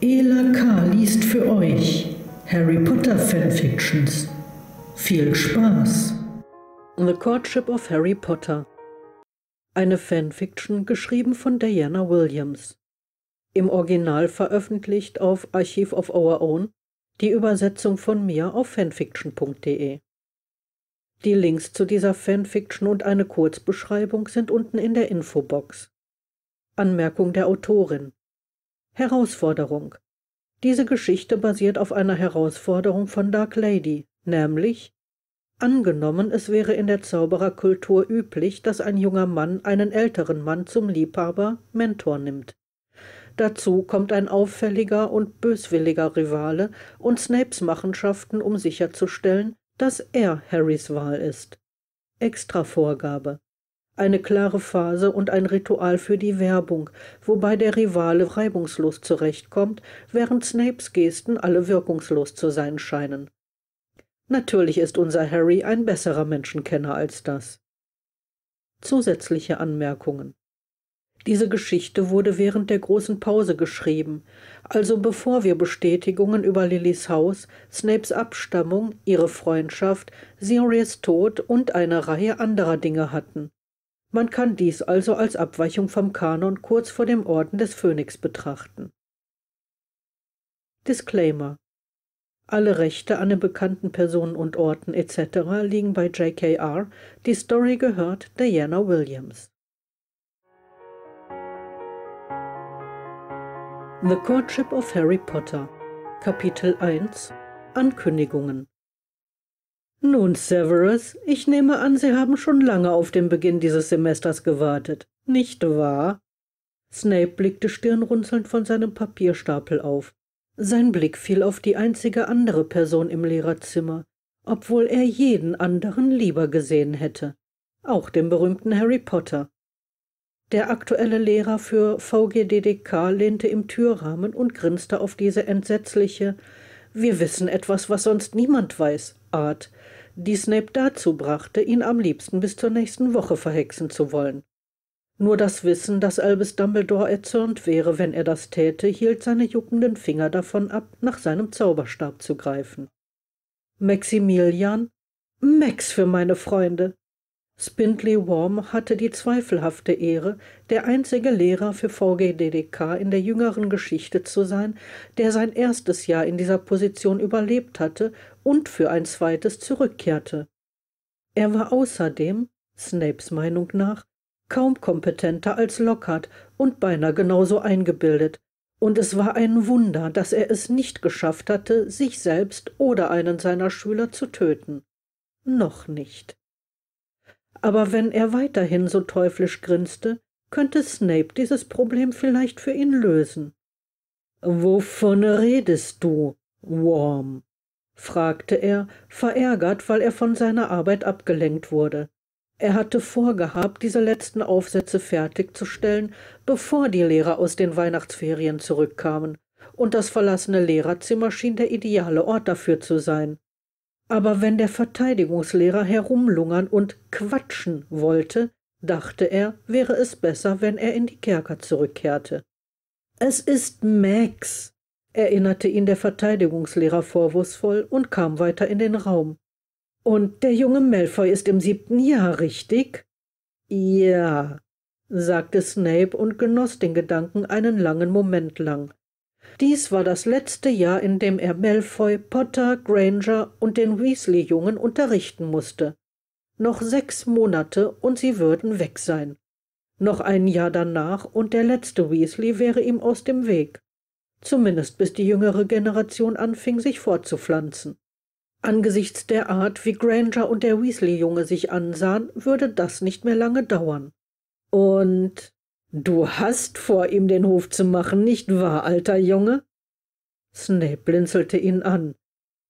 Ela K. liest für euch Harry Potter Fanfictions. Viel Spaß! The Courtship of Harry Potter. Eine Fanfiction geschrieben von Diana Williams. Im Original veröffentlicht auf Archive of Our Own, die Übersetzung von mir auf fanfiction.de. Die Links zu dieser Fanfiction und eine Kurzbeschreibung sind unten in der Infobox. Anmerkung der Autorin Herausforderung. Diese Geschichte basiert auf einer Herausforderung von Dark Lady, nämlich Angenommen, es wäre in der Zaubererkultur üblich, dass ein junger Mann einen älteren Mann zum Liebhaber, Mentor nimmt. Dazu kommt ein auffälliger und böswilliger Rivale und Snapes Machenschaften, um sicherzustellen, dass er Harrys Wahl ist. Extra Vorgabe eine klare Phase und ein Ritual für die Werbung, wobei der Rivale reibungslos zurechtkommt, während Snapes Gesten alle wirkungslos zu sein scheinen. Natürlich ist unser Harry ein besserer Menschenkenner als das. Zusätzliche Anmerkungen diese Geschichte wurde während der großen Pause geschrieben, also bevor wir Bestätigungen über Lillys Haus, Snapes Abstammung, ihre Freundschaft, Sirius Tod und eine Reihe anderer Dinge hatten. Man kann dies also als Abweichung vom Kanon kurz vor dem Orden des Phönix betrachten. Disclaimer alle Rechte an den bekannten Personen und Orten etc. liegen bei JKR. Die Story gehört Diana Williams. The Courtship of Harry Potter Kapitel 1 Ankündigungen nun, Severus, ich nehme an, Sie haben schon lange auf den Beginn dieses Semesters gewartet, nicht wahr? Snape blickte stirnrunzelnd von seinem Papierstapel auf. Sein Blick fiel auf die einzige andere Person im Lehrerzimmer, obwohl er jeden anderen lieber gesehen hätte, auch den berühmten Harry Potter. Der aktuelle Lehrer für VGDDK lehnte im Türrahmen und grinste auf diese entsetzliche Wir wissen etwas, was sonst niemand weiß, Art, die Snape dazu brachte, ihn am liebsten bis zur nächsten Woche verhexen zu wollen. Nur das Wissen, dass Albus Dumbledore erzürnt wäre, wenn er das täte, hielt seine juckenden Finger davon ab, nach seinem Zauberstab zu greifen. Maximilian? Max für meine Freunde! Spindley Worm hatte die zweifelhafte Ehre, der einzige Lehrer für VGDDK in der jüngeren Geschichte zu sein, der sein erstes Jahr in dieser Position überlebt hatte und für ein zweites zurückkehrte. Er war außerdem, Snapes Meinung nach, kaum kompetenter als Lockhart und beinahe genauso eingebildet, und es war ein Wunder, dass er es nicht geschafft hatte, sich selbst oder einen seiner Schüler zu töten. Noch nicht. Aber wenn er weiterhin so teuflisch grinste, könnte Snape dieses Problem vielleicht für ihn lösen. Wovon redest du, Worm? fragte er, verärgert, weil er von seiner Arbeit abgelenkt wurde. Er hatte vorgehabt, diese letzten Aufsätze fertigzustellen, bevor die Lehrer aus den Weihnachtsferien zurückkamen, und das verlassene Lehrerzimmer schien der ideale Ort dafür zu sein. Aber wenn der Verteidigungslehrer herumlungern und quatschen wollte, dachte er, wäre es besser, wenn er in die Kerker zurückkehrte. Es ist Max, erinnerte ihn der Verteidigungslehrer vorwurfsvoll und kam weiter in den Raum. Und der junge Malfoy ist im siebten Jahr, richtig? Ja, sagte Snape und genoss den Gedanken einen langen Moment lang. Dies war das letzte Jahr, in dem er Malfoy, Potter, Granger und den Weasley-Jungen unterrichten musste. Noch sechs Monate und sie würden weg sein. Noch ein Jahr danach und der letzte Weasley wäre ihm aus dem Weg. Zumindest bis die jüngere Generation anfing, sich fortzupflanzen. Angesichts der Art, wie Granger und der Weasley-Junge sich ansahen, würde das nicht mehr lange dauern. Und Du hast vor, ihm den Hof zu machen, nicht wahr, alter Junge? Snape blinzelte ihn an.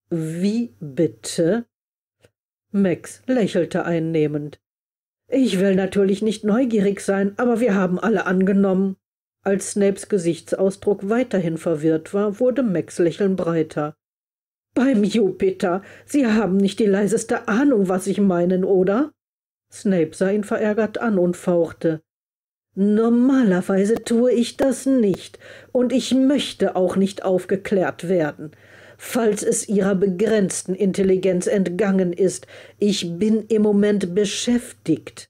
Wie bitte? Max lächelte einnehmend. Ich will natürlich nicht neugierig sein, aber wir haben alle angenommen. Als Snapes Gesichtsausdruck weiterhin verwirrt war, wurde Max Lächeln breiter. Beim Jupiter, Sie haben nicht die leiseste Ahnung, was ich meinen, oder? Snape sah ihn verärgert an und fauchte. Normalerweise tue ich das nicht, und ich möchte auch nicht aufgeklärt werden. Falls es Ihrer begrenzten Intelligenz entgangen ist, ich bin im Moment beschäftigt.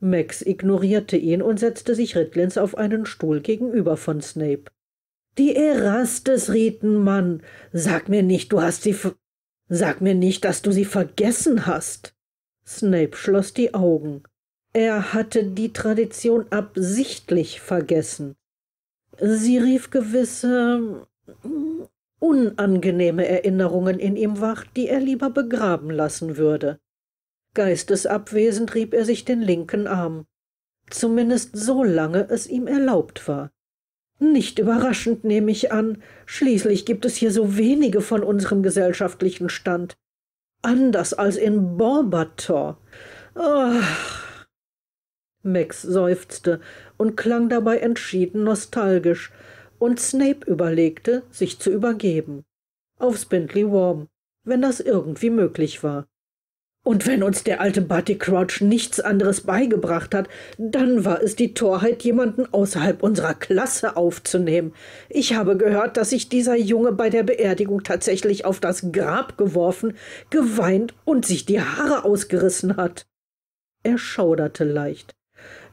Max ignorierte ihn und setzte sich Rittlins auf einen Stuhl gegenüber von Snape. Die Erastes, Rietenmann, sag mir nicht, du hast sie sag mir nicht, dass du sie vergessen hast. Snape schloss die Augen. Er hatte die Tradition absichtlich vergessen. Sie rief gewisse hm, unangenehme Erinnerungen in ihm wach, die er lieber begraben lassen würde. Geistesabwesend rieb er sich den linken Arm, zumindest solange es ihm erlaubt war. Nicht überraschend nehme ich an, schließlich gibt es hier so wenige von unserem gesellschaftlichen Stand. Anders als in Borbator. Ach, Max seufzte und klang dabei entschieden nostalgisch, und Snape überlegte, sich zu übergeben. Auf Spindley Worm, wenn das irgendwie möglich war. Und wenn uns der alte Barty Crouch nichts anderes beigebracht hat, dann war es die Torheit, jemanden außerhalb unserer Klasse aufzunehmen. Ich habe gehört, dass sich dieser Junge bei der Beerdigung tatsächlich auf das Grab geworfen, geweint und sich die Haare ausgerissen hat. Er schauderte leicht.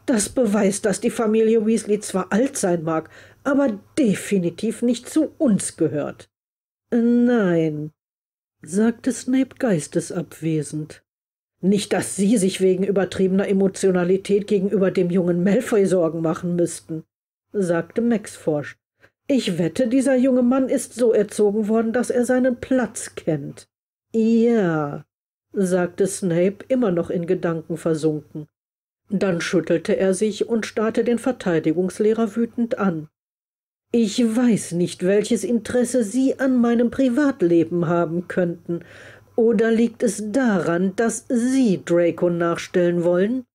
Das beweist, dass die Familie Weasley zwar alt sein mag, aber definitiv nicht zu uns gehört. Nein, sagte Snape geistesabwesend. Nicht, dass Sie sich wegen übertriebener Emotionalität gegenüber dem jungen Malfoy Sorgen machen müssten, sagte Max forsch. Ich wette, dieser junge Mann ist so erzogen worden, dass er seinen Platz kennt. Ja, sagte Snape, immer noch in Gedanken versunken. Dann schüttelte er sich und starrte den Verteidigungslehrer wütend an. Ich weiß nicht, welches Interesse Sie an meinem Privatleben haben könnten. Oder liegt es daran, dass Sie Draco nachstellen wollen?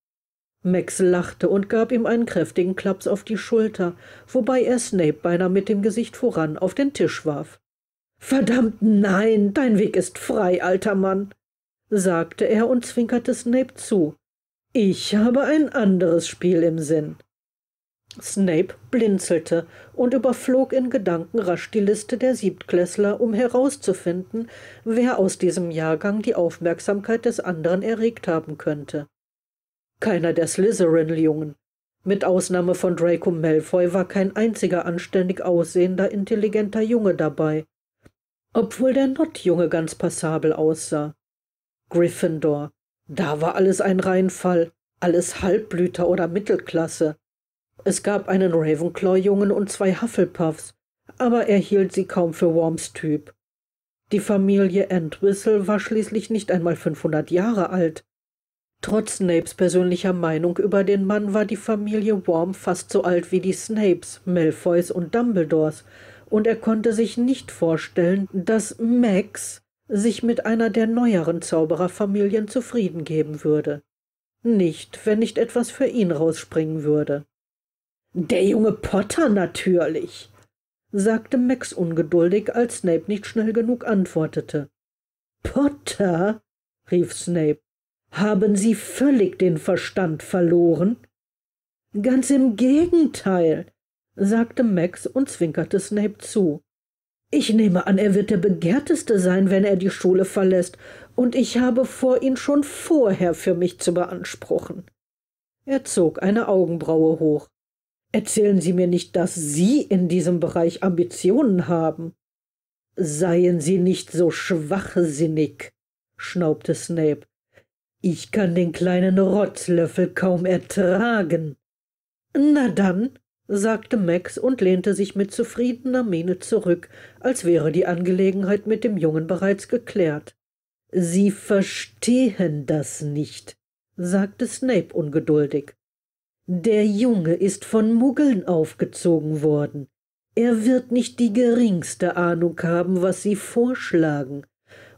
Max lachte und gab ihm einen kräftigen Klaps auf die Schulter, wobei er Snape beinahe mit dem Gesicht voran auf den Tisch warf. Verdammt nein, dein Weg ist frei, alter Mann, sagte er und zwinkerte Snape zu, ich habe ein anderes Spiel im Sinn. Snape blinzelte und überflog in Gedanken rasch die Liste der Siebtklässler, um herauszufinden, wer aus diesem Jahrgang die Aufmerksamkeit des anderen erregt haben könnte. Keiner der Slytherin-Jungen. Mit Ausnahme von Draco Malfoy war kein einziger anständig aussehender, intelligenter Junge dabei. Obwohl der Nott-Junge ganz passabel aussah. Gryffindor. Da war alles ein Reinfall, alles Halbblüter oder Mittelklasse. Es gab einen Ravenclaw-Jungen und zwei Hufflepuffs, aber er hielt sie kaum für Worms Typ. Die Familie Entwistle war schließlich nicht einmal 500 Jahre alt. Trotz Snapes persönlicher Meinung über den Mann war die Familie Worm fast so alt wie die Snapes, Malfoys und Dumbledores, und er konnte sich nicht vorstellen, dass Max sich mit einer der neueren Zaubererfamilien zufrieden geben würde. Nicht, wenn nicht etwas für ihn rausspringen würde. Der junge Potter natürlich, sagte Max ungeduldig, als Snape nicht schnell genug antwortete. Potter? rief Snape. Haben Sie völlig den Verstand verloren? Ganz im Gegenteil, sagte Max und zwinkerte Snape zu. Ich nehme an, er wird der Begehrteste sein, wenn er die Schule verlässt, und ich habe vor, ihn schon vorher für mich zu beanspruchen. Er zog eine Augenbraue hoch. Erzählen Sie mir nicht, dass Sie in diesem Bereich Ambitionen haben. Seien Sie nicht so schwachsinnig, schnaubte Snape. Ich kann den kleinen Rotzlöffel kaum ertragen. Na dann, sagte Max und lehnte sich mit zufriedener Miene zurück, als wäre die Angelegenheit mit dem Jungen bereits geklärt. Sie verstehen das nicht, sagte Snape ungeduldig. Der Junge ist von Muggeln aufgezogen worden. Er wird nicht die geringste Ahnung haben, was Sie vorschlagen.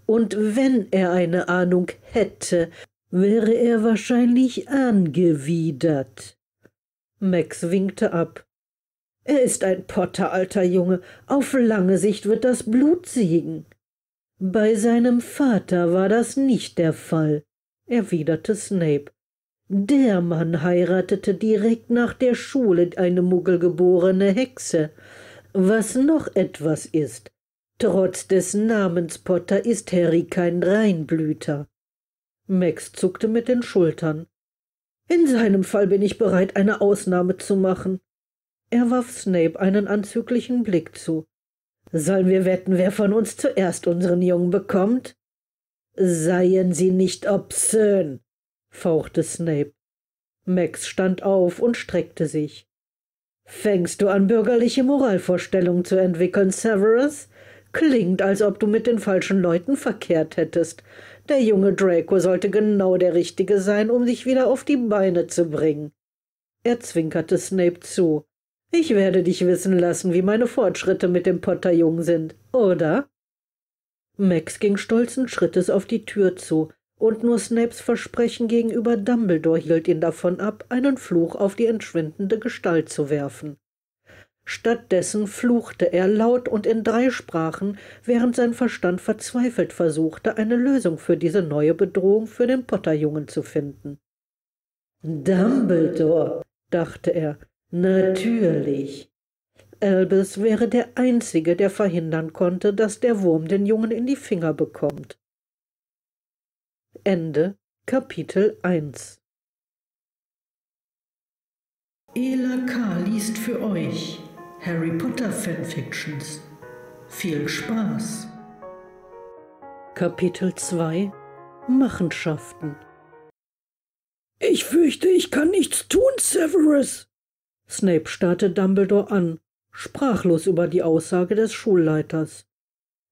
Und wenn er eine Ahnung hätte, wäre er wahrscheinlich angewidert. Max winkte ab. Er ist ein Potter, alter Junge. Auf lange Sicht wird das Blut siegen. Bei seinem Vater war das nicht der Fall, erwiderte Snape. Der Mann heiratete direkt nach der Schule eine muggelgeborene Hexe. Was noch etwas ist, trotz des Namens Potter ist Harry kein Reinblüter. Max zuckte mit den Schultern. In seinem Fall bin ich bereit, eine Ausnahme zu machen. Er warf Snape einen anzüglichen Blick zu. Sollen wir wetten, wer von uns zuerst unseren Jungen bekommt? Seien Sie nicht obszön, fauchte Snape. Max stand auf und streckte sich. Fängst du an, bürgerliche Moralvorstellungen zu entwickeln, Severus? Klingt, als ob du mit den falschen Leuten verkehrt hättest. Der junge Draco sollte genau der Richtige sein, um dich wieder auf die Beine zu bringen. Er zwinkerte Snape zu. Ich werde dich wissen lassen, wie meine Fortschritte mit dem Potterjungen sind, oder? Max ging stolzen Schrittes auf die Tür zu, und nur Snapes Versprechen gegenüber Dumbledore hielt ihn davon ab, einen Fluch auf die entschwindende Gestalt zu werfen. Stattdessen fluchte er laut und in drei Sprachen, während sein Verstand verzweifelt versuchte, eine Lösung für diese neue Bedrohung für den Potterjungen zu finden. Dumbledore, dachte er, natürlich. Albus wäre der Einzige, der verhindern konnte, dass der Wurm den Jungen in die Finger bekommt. Ende Kapitel 1 Ela K. liest für euch Harry Potter Fanfictions. Viel Spaß! Kapitel 2 Machenschaften Ich fürchte, ich kann nichts tun, Severus! Snape starrte Dumbledore an, sprachlos über die Aussage des Schulleiters.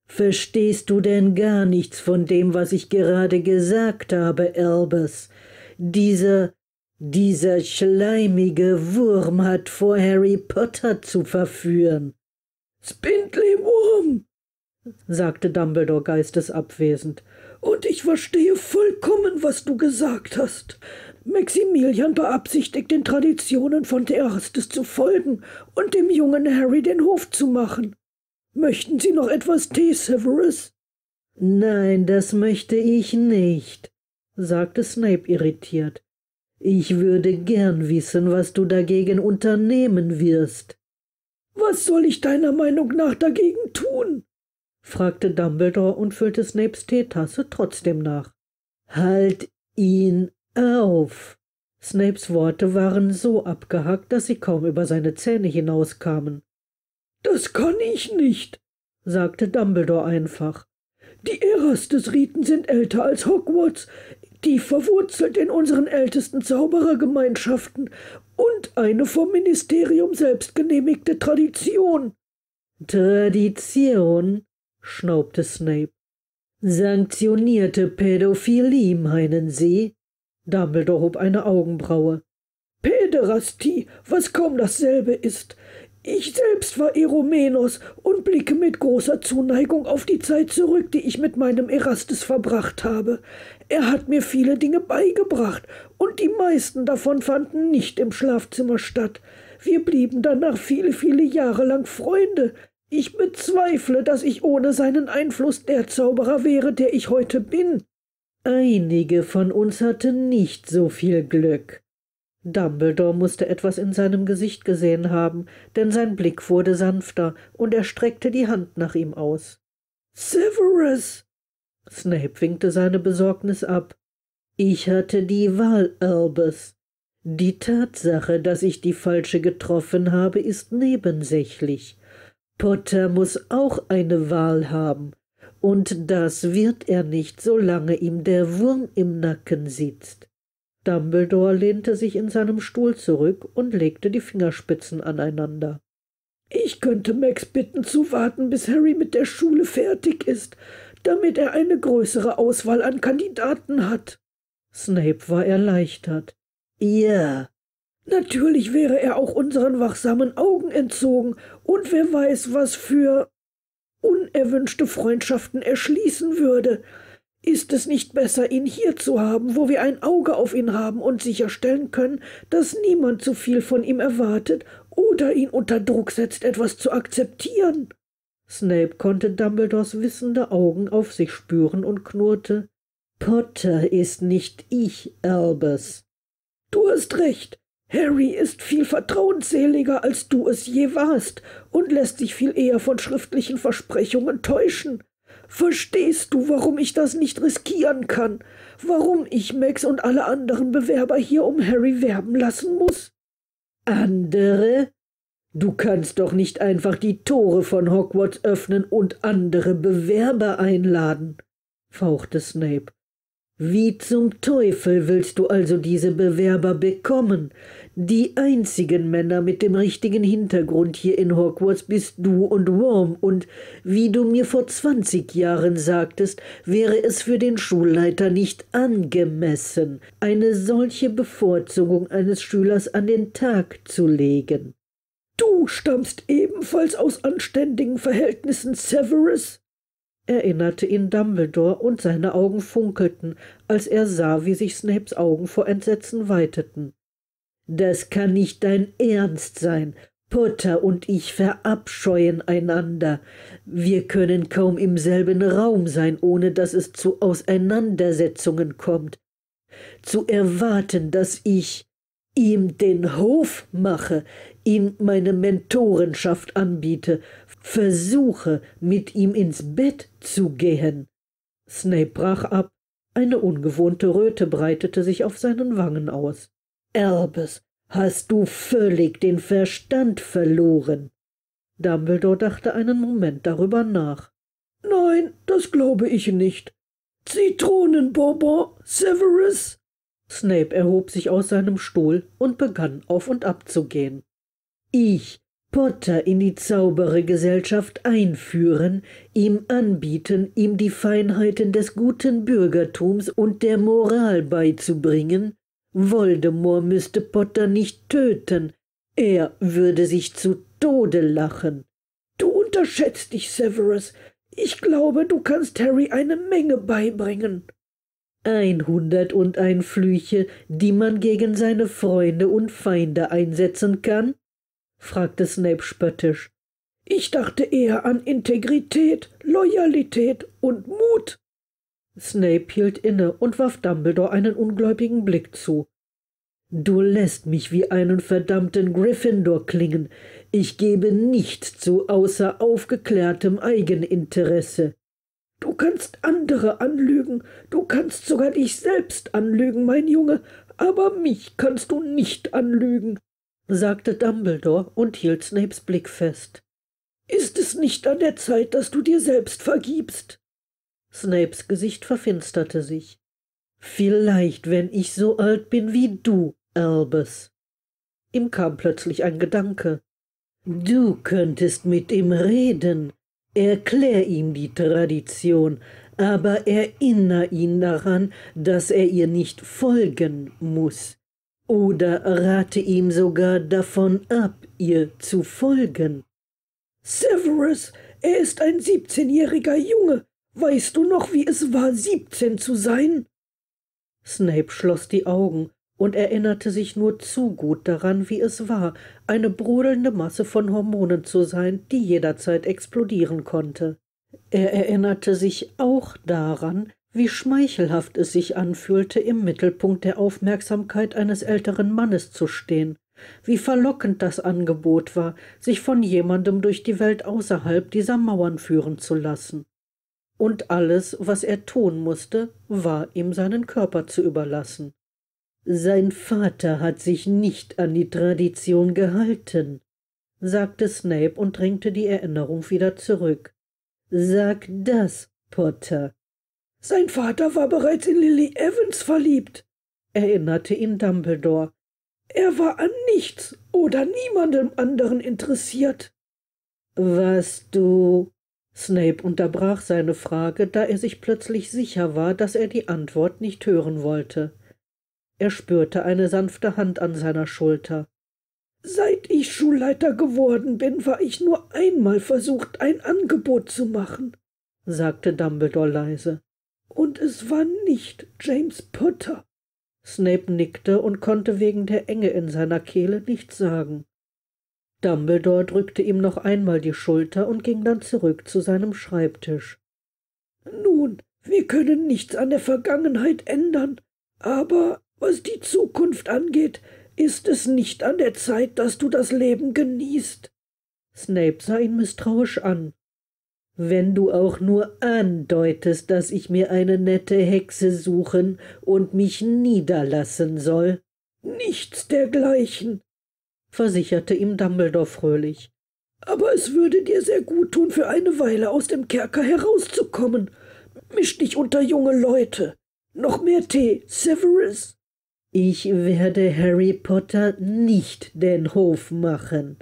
Verstehst du denn gar nichts von dem, was ich gerade gesagt habe, Albus? Dieser dieser schleimige Wurm hat vor Harry Potter zu verführen. Spindley Wurm, sagte Dumbledore geistesabwesend, und ich verstehe vollkommen, was du gesagt hast. Maximilian beabsichtigt, den Traditionen von Theastes zu folgen und dem jungen Harry den Hof zu machen. Möchten Sie noch etwas Tee, Severus? Nein, das möchte ich nicht, sagte Snape irritiert. Ich würde gern wissen, was du dagegen unternehmen wirst. Was soll ich deiner Meinung nach dagegen tun? fragte Dumbledore und füllte Snapes Teetasse trotzdem nach. Halt ihn auf! Snapes Worte waren so abgehackt, dass sie kaum über seine Zähne hinauskamen. Das kann ich nicht, sagte Dumbledore einfach. Die Eras des Riten sind älter als Hogwarts die verwurzelt in unseren ältesten Zauberergemeinschaften und eine vom Ministerium selbst genehmigte Tradition. Tradition, schnaubte Snape. Sanktionierte Pädophilie, meinen Sie? Dumbledore hob eine Augenbraue. Päderastie, was kaum dasselbe ist. Ich selbst war Eromenos und blicke mit großer Zuneigung auf die Zeit zurück, die ich mit meinem Erastes verbracht habe. Er hat mir viele Dinge beigebracht, und die meisten davon fanden nicht im Schlafzimmer statt. Wir blieben danach viele, viele Jahre lang Freunde. Ich bezweifle, dass ich ohne seinen Einfluss der Zauberer wäre, der ich heute bin. Einige von uns hatten nicht so viel Glück. Dumbledore musste etwas in seinem Gesicht gesehen haben, denn sein Blick wurde sanfter, und er streckte die Hand nach ihm aus. Severus! Snape winkte seine Besorgnis ab. Ich hatte die Wahl, Albus. Die Tatsache, dass ich die falsche getroffen habe, ist nebensächlich. Potter muss auch eine Wahl haben, und das wird er nicht, solange ihm der Wurm im Nacken sitzt. Dumbledore lehnte sich in seinem Stuhl zurück und legte die Fingerspitzen aneinander. Ich könnte Max bitten zu warten, bis Harry mit der Schule fertig ist, damit er eine größere Auswahl an Kandidaten hat. Snape war erleichtert. Ja. Natürlich wäre er auch unseren wachsamen Augen entzogen, und wer weiß, was für unerwünschte Freundschaften erschließen würde. Ist es nicht besser, ihn hier zu haben, wo wir ein Auge auf ihn haben und sicherstellen können, dass niemand zu viel von ihm erwartet oder ihn unter Druck setzt, etwas zu akzeptieren? Snape konnte Dumbledores wissende Augen auf sich spüren und knurrte Potter ist nicht ich, Albus. Du hast recht. Harry ist viel vertrauensseliger, als du es je warst, und lässt sich viel eher von schriftlichen Versprechungen täuschen. Verstehst du, warum ich das nicht riskieren kann? Warum ich Max und alle anderen Bewerber hier um Harry werben lassen muss? Andere? Du kannst doch nicht einfach die Tore von Hogwarts öffnen und andere Bewerber einladen, fauchte Snape. Wie zum Teufel willst du also diese Bewerber bekommen? Die einzigen Männer mit dem richtigen Hintergrund hier in Hogwarts bist du und Worm, und wie du mir vor zwanzig Jahren sagtest, wäre es für den Schulleiter nicht angemessen, eine solche Bevorzugung eines Schülers an den Tag zu legen. Du stammst ebenfalls aus anständigen Verhältnissen, Severus, erinnerte ihn Dumbledore und seine Augen funkelten, als er sah, wie sich Snapes Augen vor Entsetzen weiteten. Das kann nicht dein Ernst sein. Potter und ich verabscheuen einander. Wir können kaum im selben Raum sein, ohne dass es zu Auseinandersetzungen kommt. Zu erwarten, dass ich ihm den Hof mache, ihm meine Mentorenschaft anbiete, versuche, mit ihm ins Bett zu gehen. Snape brach ab. Eine ungewohnte Röte breitete sich auf seinen Wangen aus. Albus, hast du völlig den Verstand verloren? Dumbledore dachte einen Moment darüber nach. Nein, das glaube ich nicht. Zitronenbonbon, Severus? Snape erhob sich aus seinem Stuhl und begann auf und ab zu gehen. Ich, Potter in die Zauberergesellschaft einführen, ihm anbieten, ihm die Feinheiten des guten Bürgertums und der Moral beizubringen, Voldemort müsste Potter nicht töten, er würde sich zu Tode lachen. Du unterschätzt dich, Severus. Ich glaube, du kannst Harry eine Menge beibringen. 101 Flüche, die man gegen seine Freunde und Feinde einsetzen kann? fragte Snape spöttisch. Ich dachte eher an Integrität, Loyalität und Mut. Snape hielt inne und warf Dumbledore einen ungläubigen Blick zu. Du lässt mich wie einen verdammten Gryffindor klingen. Ich gebe nichts zu außer aufgeklärtem Eigeninteresse. Du kannst andere anlügen, du kannst sogar dich selbst anlügen, mein Junge, aber mich kannst du nicht anlügen, sagte Dumbledore und hielt Snapes Blick fest. Ist es nicht an der Zeit, dass du dir selbst vergibst? Snapes Gesicht verfinsterte sich. Vielleicht, wenn ich so alt bin wie du, Albus. Ihm kam plötzlich ein Gedanke. Du könntest mit ihm reden, Erklär ihm die Tradition, aber erinnere ihn daran, dass er ihr nicht folgen muß. Oder rate ihm sogar davon ab, ihr zu folgen. Severus, er ist ein siebzehnjähriger Junge. Weißt du noch, wie es war, siebzehn zu sein? Snape schloss die Augen und erinnerte sich nur zu gut daran, wie es war, eine brodelnde Masse von Hormonen zu sein, die jederzeit explodieren konnte. Er erinnerte sich auch daran, wie schmeichelhaft es sich anfühlte, im Mittelpunkt der Aufmerksamkeit eines älteren Mannes zu stehen, wie verlockend das Angebot war, sich von jemandem durch die Welt außerhalb dieser Mauern führen zu lassen. Und alles, was er tun musste, war ihm seinen Körper zu überlassen. Sein Vater hat sich nicht an die Tradition gehalten, sagte Snape und drängte die Erinnerung wieder zurück. Sag das, Potter. Sein Vater war bereits in Lily Evans verliebt, erinnerte ihn Dumbledore. Er war an nichts oder niemandem anderen interessiert. Was du? Snape unterbrach seine Frage, da er sich plötzlich sicher war, dass er die Antwort nicht hören wollte. Er spürte eine sanfte Hand an seiner Schulter. Seit ich Schulleiter geworden bin, war ich nur einmal versucht, ein Angebot zu machen, sagte Dumbledore leise. Und es war nicht James Potter. Snape nickte und konnte wegen der Enge in seiner Kehle nichts sagen. Dumbledore drückte ihm noch einmal die Schulter und ging dann zurück zu seinem Schreibtisch. Nun, wir können nichts an der Vergangenheit ändern, aber was die Zukunft angeht, ist es nicht an der Zeit, dass du das Leben genießt. Snape sah ihn misstrauisch an. Wenn du auch nur andeutest, dass ich mir eine nette Hexe suchen und mich niederlassen soll. Nichts dergleichen, versicherte ihm Dumbledore fröhlich. Aber es würde dir sehr gut tun, für eine Weile aus dem Kerker herauszukommen. Misch dich unter junge Leute. Noch mehr Tee, Severus. Ich werde Harry Potter nicht den Hof machen,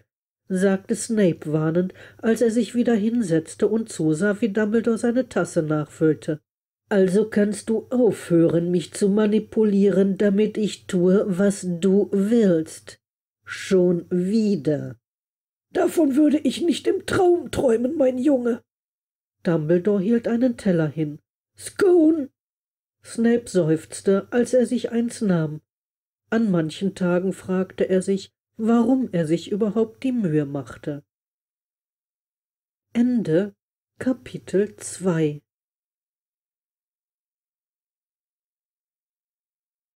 sagte Snape warnend, als er sich wieder hinsetzte und zusah, wie Dumbledore seine Tasse nachfüllte. Also kannst du aufhören, mich zu manipulieren, damit ich tue, was du willst. Schon wieder. Davon würde ich nicht im Traum träumen, mein Junge. Dumbledore hielt einen Teller hin. Scone! Snape seufzte, als er sich eins nahm. An manchen Tagen fragte er sich, warum er sich überhaupt die Mühe machte. Ende Kapitel 2